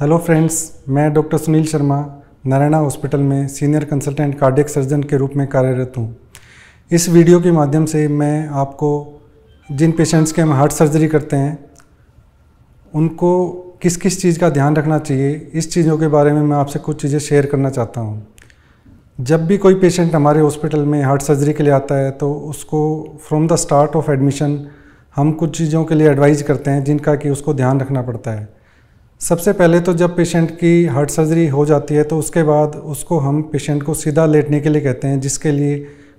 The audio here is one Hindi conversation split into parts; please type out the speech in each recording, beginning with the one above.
हेलो फ्रेंड्स मैं डॉक्टर सुनील शर्मा नारायणा हॉस्पिटल में सीनियर कंसल्टेंट कार्डियक सर्जन के रूप में कार्यरत हूँ इस वीडियो के माध्यम से मैं आपको जिन पेशेंट्स के हम हार्ट सर्जरी करते हैं उनको किस किस चीज़ का ध्यान रखना चाहिए इस चीज़ों के बारे में मैं आपसे कुछ चीज़ें शेयर करना चाहता हूँ जब भी कोई पेशेंट हमारे हॉस्पिटल में हार्ट सर्जरी के लिए आता है तो उसको from the start of admission हम कुछ चीज़ों के लिए एडवाइज़ करते हैं जिनका कि उसको ध्यान रखना पड़ता है सबसे पहले तो जब पेशेंट की हार्ट सर्जरी हो जाती है तो उसके बाद उसको हम पेशेंट को सीधा लेटने के लिए कहते हैं जिसके लिए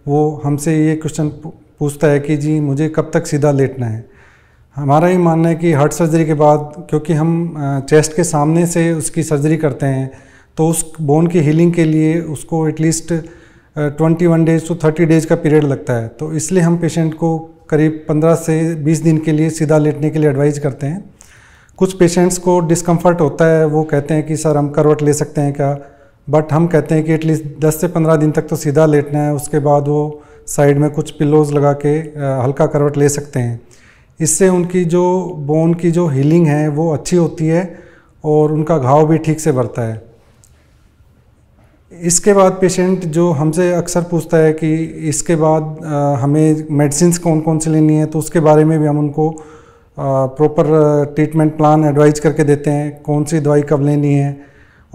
वो हमसे ये क्वेश्चन पूछता है कि जी मुझे कब तक सीधा लेटना है हमारा ये मानना है कि हार्ट सर्जरी के बाद क्योंकि हम चेस्ट के सामने से उसकी सर्जरी करते हैं तो उस बोन की हीलिंग के लिए उसको at least twenty one days to thirty days का पीरियड लगता है तो इसलिए हम पेशेंट को करीब पंद्रह से बीस दिन के लिए सीधा लेटने के लिए एडवाइज़ करते हैं कुछ पेशेंट्स को डिस्कम्फर्ट होता है वो कहते हैं कि सर हम करवट ले सकते हैं क्या बट हम कहते हैं कि एटलीस्ट 10 से 15 दिन तक तो सीधा लेटना है उसके बाद वो साइड में कुछ पिलोज़ लगा के हल्का करवट ले सकते हैं इससे उनकी जो बोन की जो हीलिंग है वो अच्छी होती है और उनका घाव भी ठीक से बढ़ता है इसके बाद पेशेंट जो हमसे अक्सर पूछता है कि इसके बाद हमें मेडिसिन कौन कौन सी लेनी है तो उसके बारे में भी हम उनको प्रॉपर ट्रीटमेंट प्लान एडवाइज करके देते हैं कौन सी दवाई कब लेनी है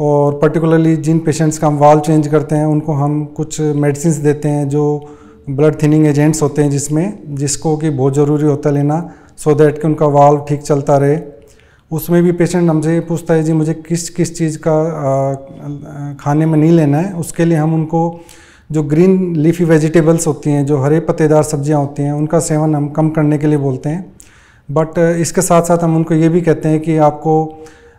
और पर्टिकुलरली जिन पेशेंट्स का हम वाल चेंज करते हैं उनको हम कुछ मेडिसिन देते हैं जो ब्लड थिनिंग एजेंट्स होते हैं जिसमें जिसको कि बहुत ज़रूरी होता है लेना सो so दैट कि उनका वाल ठीक चलता रहे उसमें भी पेशेंट हमसे पूछता है जी मुझे किस किस चीज़ का खाने में नहीं लेना है उसके लिए हम उनको जो ग्रीन लीफी वेजिटेबल्स होती हैं जो हरे पत्तेदार सब्जियां होती हैं उनका सेवन हम कम करने के लिए बोलते हैं बट uh, इसके साथ साथ हम उनको ये भी कहते हैं कि आपको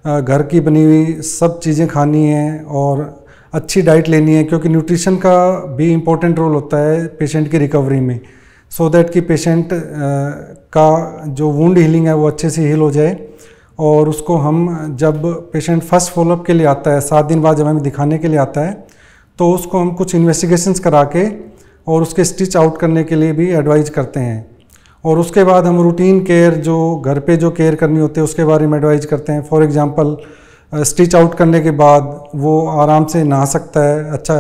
uh, घर की बनी हुई सब चीज़ें खानी हैं और अच्छी डाइट लेनी है क्योंकि न्यूट्रिशन का भी इम्पोर्टेंट रोल होता है पेशेंट की रिकवरी में सो so दैट कि पेशेंट uh, का जो वुंड हीलिंग है वो अच्छे से हील हो जाए और उसको हम जब पेशेंट फर्स्ट फॉलोअप के लिए आता है सात दिन बाद जब हमें दिखाने के लिए आता है तो उसको हम कुछ इन्वेस्टिगेशंस करा के और उसके स्टिच आउट करने के लिए भी एडवाइज करते हैं और उसके बाद हम रूटीन केयर जो घर पे जो केयर करनी होती है उसके बारे में एडवाइज करते हैं फॉर एग्ज़ाम्पल स्टिच आउट करने के बाद वो आराम से नहा सकता है अच्छा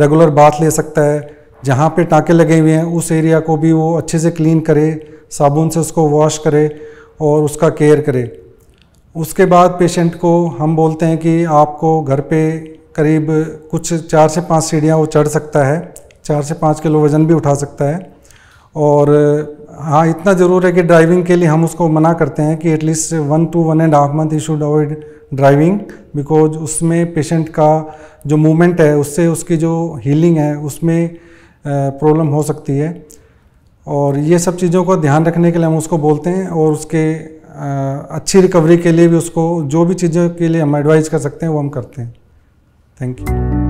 रेगुलर बाथ ले सकता है जहाँ पे टाँके लगे हुए हैं उस एरिया को भी वो अच्छे से क्लीन करे साबुन से उसको वॉश करे और उसका केयर करे उसके बाद पेशेंट को हम बोलते हैं कि आपको घर पे करीब कुछ चार से पाँच सीढ़ियाँ वो चढ़ सकता है चार से पाँच किलो वज़न भी उठा सकता है और हाँ इतना ज़रूर है कि ड्राइविंग के लिए हम उसको मना करते हैं कि at least one two one and half month you should avoid driving because उसमें पेशेंट का जो मूवमेंट है उससे उसकी जो हीलिंग है उसमें प्रॉब्लम हो सकती है और ये सब चीज़ों का ध्यान रखने के लिए हम उसको बोलते हैं और उसके अच्छी रिकवरी के लिए भी उसको जो भी चीज़ों के लिए हम एडवाइज़ कर सकते हैं वो हम करते हैं थैंक यू